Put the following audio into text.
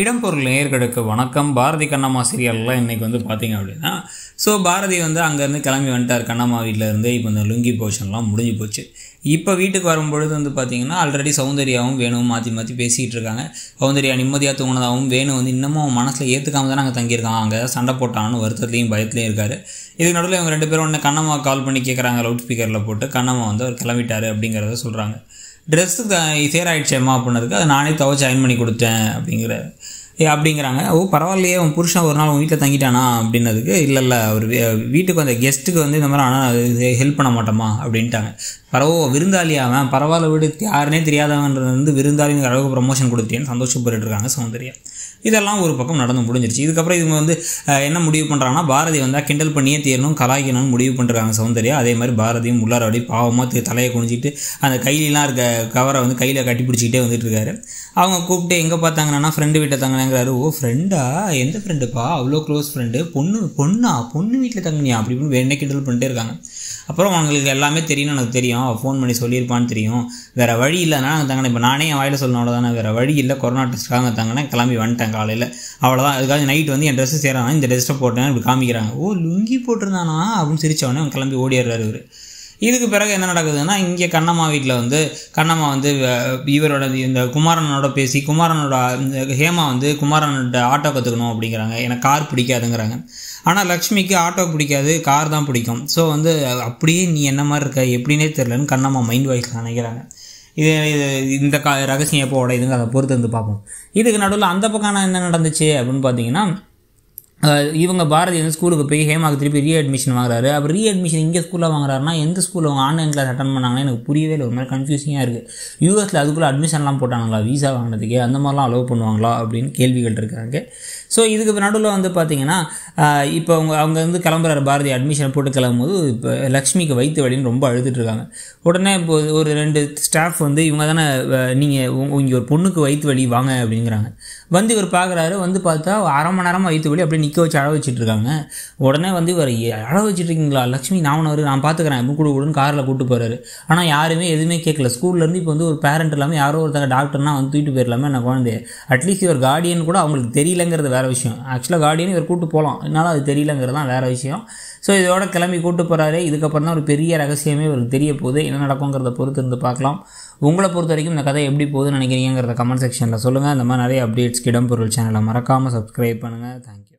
இடம்பொருள் நேயர்களுக்கு வணக்கம் பாரதி கண்ணம்மா சீரியல்லாம் இன்றைக்கி வந்து பார்த்தீங்க அப்படின்னா ஸோ பாரதி வந்து அங்கேருந்து கிளம்பி வந்துட்டார் கண்ணம்மா வீட்டில் இருந்து இப்போ இந்த லுங்கி போர்ஷன்லாம் முடிஞ்சு போச்சு இப்போ வீட்டுக்கு வரும்பொழுது வந்து பார்த்தீங்கன்னா ஆல்ரெடி சௌந்தர்யாவும் வேணும் மாற்றி மாற்றி பேசிகிட்டு இருக்காங்க சௌந்தர்யா நிம்மதியாக தூங்கினதாகவும் வேணும் வந்து இன்னமும் அவன் மனசில் ஏற்றுக்காம தான் நாங்கள் தங்கியிருக்கான் அங்கே சண்டை போட்டான்னு வருத்தத்துலையும் பயத்துலையும் இருக்கார் இதுக்கு நடுவில் இவங்க ரெண்டு பேரும் ஒன்று கண்ணம்மா கால் பண்ணி கேட்குறாங்க லவுட் ஸ்பீக்கரில் போட்டு கண்ணம்மா வந்து அவர் கிளம்பிட்டார் அப்படிங்கிறத சொல்கிறாங்க ட்ரெஸ்ஸு சேர் ஆகிடுச்சேம்மா அப்படின்னதுக்கு அதை நானே துவைச்சி அயன் பண்ணி கொடுத்தேன் அப்படிங்கிற அப்படிங்கிறாங்க ஓ பரவாயில்லையே உன் புருஷன் ஒரு நாள் உன் வீட்டில் தங்கிட்டானா அப்படின்னதுக்கு இல்லை இல்லை அவர் வீட்டுக்கு வந்த கெஸ்ட்டுக்கு வந்து இந்த மாதிரி ஆனால் ஹெல்ப் பண்ண மாட்டோமா அப்படின்ட்டாங்க பரவோ விருந்தாளியாவன் பரவாயில்ல வீடு யாருனே தெரியாதவன்றது வந்து விருந்தாளிங்கிற அளவுக்கு ப்ரொமோஷன் கொடுத்தேன்னு சந்தோஷப்பட்டுருக்காங்க இருக்காங்க சௌந்தர்யா இதெல்லாம் ஒரு பக்கம் நடந்து முடிஞ்சிருச்சு இதுக்கப்புறம் இவங்க வந்து என்ன முடிவு பண்ணுறாங்கன்னா பாரதி வந்தால் கிண்டல் பண்ணியே தீரணும் கலாய்க்கணும்னு முடிவு பண்ணுறாங்க சௌந்தர்யா அதே மாதிரி பாரதியும் உள்ளார அப்படி பாவமாக தலையை குனிஞ்சிட்டு அந்த கையிலாம் இருக்க கவரை வந்து கையில் கட்டி பிடிச்சிக்கிட்டே வந்துட்டு இருக்காரு அவங்க கூப்பிட்டு எங்கே பார்த்தாங்கன்னா ஃப்ரெண்டு வீட்டை தங்கினாங்கிறாரு ஓ ஃப்ரெண்டா எந்த ஃப்ரெண்டுப்பா அவ்வளோ க்ளோஸ் ஃப்ரெண்டு பொண்ணு பொண்ணா பொண்ணு வீட்டில் தங்கினியா அப்படி இப்படின்னு வேணே கிண்டல் பண்ணிட்டே இருக்காங்க அப்புறம் அவங்களுக்கு எல்லாமே தெரியும்னு எனக்கு தெரியும் அவள் ஃபோன் பண்ணி சொல்லியிருப்பான்னு தெரியும் வேறு வழி இல்லைனா அங்கே தங்கினா இப்போ நானே என் வாயில் சொல்லணும் தானே வேறு வழி இல்லை கொரோனா டெஸ்ட்டுக்காக தங்கினா கிளம்பி வந்துட்டேன் காலையில் அவ்வளோதான் அதுக்காக நைட் வந்து என் ட்ரெஸ்ஸு சேரானா இந்த ட்ரெஸ்ட்டை போட்டேன் இப்படி காமிக்கிறாங்க ஓ லுங்கி போட்டிருந்தானா அப்படின்னு சிரிச்சவொடனே அவன் கிளம்பி ஓடிடுறாரு இவர் இதுக்கு பிறகு என்ன நடக்குதுன்னா இங்கே கண்ணம்மா வீட்டில் வந்து கண்ணம்மா வந்து இவரோட இந்த குமாரனோட பேசி குமாரனோட ஹேமா வந்து குமாரனோட ஆட்டோ கற்றுக்கணும் அப்படிங்கிறாங்க எனக்கு கார் பிடிக்காதுங்கிறாங்க ஆனால் லக்ஷ்மிக்கு ஆட்டோ பிடிக்காது கார் தான் பிடிக்கும் ஸோ வந்து அப்படியே நீ என்ன மாதிரி இருக்க எப்படின்னே தெரிலன்னு கண்ணம்மா மைண்ட் வாய்ஸ் நினைக்கிறாங்க இது இது இந்த கா ரகசியம் எப்போ உடையுதுங்க அதை பொறுத்து வந்து பார்ப்போம் இதுக்கு நடுவில் அந்த பக்கம் என்ன நடந்துச்சு அப்படின்னு பார்த்தீங்கன்னா இவங்க பாரதி வந்து ஸ்கூலுக்கு போய் ஹேமாவுக்கு திருப்பி அட்மிஷன் வாங்குறாரு அப்போ அட்மிஷன் இங்கே ஸ்கூலில் வாங்குறாருன்னா எந்த ஸ்கூலில் அவங்க ஆன்லைன் கிளாஸ் அட்டன் பண்ணாங்கன்னா எனக்கு புரியவே இல்லை ஒரு மாதிரி கன்ஃபியூசிங்காக இருக்குது யூஎஸில் அதுக்குள்ளே அட்மிஷன்லாம் போட்டாங்களா வீசா வாங்கினதுக்கே அந்த மாதிரிலாம் அலோவ் பண்ணுவாங்களா அப்படின்னு கேள்விகள் இருக்காங்க ஸோ இதுக்கு நடுவில் வந்து பார்த்தீங்கன்னா இப்போ அவங்க அவங்க வந்து கிளம்புறாரு பாரதி அட்மிஷன் போட்டு கிளம்பும்போது இப்போ லக்ஷ்மிக்கு வைத்து வழின்னு ரொம்ப அழுதுட்டுருக்காங்க உடனே இப்போ ஒரு ரெண்டு ஸ்டாஃப் வந்து இவங்க தானே நீங்கள் இங்கே ஒரு பொண்ணுக்கு வைத்து வழி வாங்க அப்படிங்கிறாங்க வந்து இவர் பார்க்குறாரு வந்து பார்த்தா அரை மணி நேரமாக வைத்து வழி அப்படியே நிற்க வச்சு அழ வச்சுட்டு இருக்காங்க உடனே வந்து இவர் அழ வச்சுட்டு இருக்கீங்களா லக்ஷ்மி நான் அவர் நான் பார்த்துக்கிறேன் கூடு கூடுன்னு காரில் கூப்பிட்டு போகிறாரு ஆனால் யாருமே எதுவுமே கேட்கல ஸ்கூல்லேருந்து இப்போ வந்து ஒரு பேரண்ட் இல்லாமல் யாரோ ஒருத்தங்க டாக்டர்னா வந்து தூக்கிட்டு போயிடலாமே நான் குழந்தை அட்லீஸ்ட் இவர் கார்டியன் கூட அவங்களுக்கு தெரியலங்கிறது வேறு விஷயம் ஆக்சுவலாக கார்டியன் இவர் கூப்பிட்டு போகலாம் என்னால் அது தெரியலங்கிறது தான் வேறு விஷயம் ஸோ இதோட கிளம்பி கூப்பிட்டு போகிறாரு இதுக்கப்புறம் தான் ஒரு பெரிய ரகசியமே இவருக்கு தெரிய போகுது என்ன நடக்குங்கிறத பொறுத்து இருந்து பார்க்கலாம் உங்களை பொறுத்த வரைக்கும் இந்த கதை எப்படி போகுதுன்னு நினைக்கிறீங்கிறத கமெண்ட் செக்ஷனில் சொல்லுங்கள் இந்த மாதிரி நிறைய அப்டேட்ஸ் இடம்பொருள் சேனலை மறக்காமல் சப்ஸ்கிரைப் பண்ணுங்கள் தேங்க்யூ